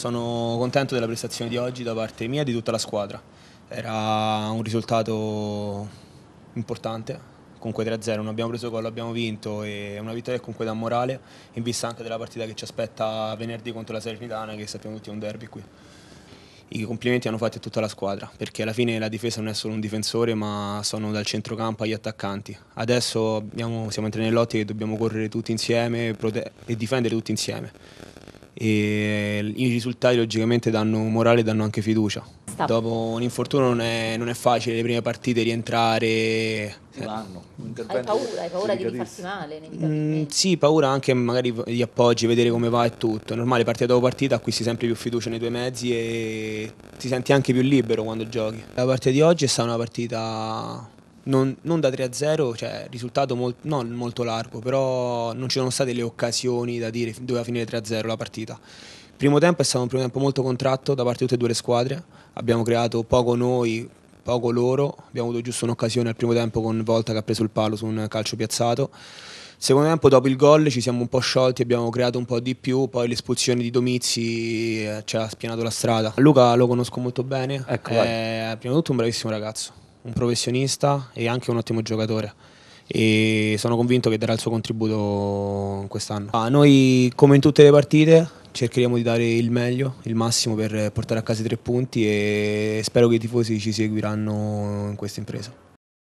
Sono contento della prestazione di oggi da parte mia e di tutta la squadra. Era un risultato importante, comunque 3-0, non abbiamo preso gol, abbiamo vinto e una vittoria che comunque dà morale in vista anche della partita che ci aspetta venerdì contro la Salernitana che sappiamo tutti è un derby qui. I complimenti hanno fatti a tutta la squadra perché alla fine la difesa non è solo un difensore ma sono dal centrocampo agli attaccanti. Adesso abbiamo, siamo entrati nell'ottica che dobbiamo correre tutti insieme e difendere tutti insieme e i risultati logicamente danno morale e danno anche fiducia. Stop. Dopo un infortunio non è, non è, facile le prime partite rientrare. Hai paura, hai paura di rifarsi male? Mm, sì, paura anche magari gli appoggi, vedere come va e tutto. È normale, partita dopo partita acquisti sempre più fiducia nei tuoi mezzi e ti senti anche più libero quando giochi. La partita di oggi è stata una partita non, non da 3 a 0, cioè risultato molt, non molto largo, però non ci sono state le occasioni da dire doveva finire 3 a 0 la partita. Primo tempo è stato un primo tempo molto contratto da parte di tutte e due le squadre, abbiamo creato poco noi, poco loro, abbiamo avuto giusto un'occasione al primo tempo con Volta che ha preso il palo su un calcio piazzato. Secondo tempo dopo il gol ci siamo un po' sciolti, abbiamo creato un po' di più, poi l'espulsione di Domizzi eh, ci ha spianato la strada. Luca lo conosco molto bene, ecco, è eh, prima di tutto un bravissimo ragazzo un professionista e anche un ottimo giocatore e sono convinto che darà il suo contributo quest'anno. noi come in tutte le partite cercheremo di dare il meglio, il massimo per portare a casa i tre punti e spero che i tifosi ci seguiranno in questa impresa.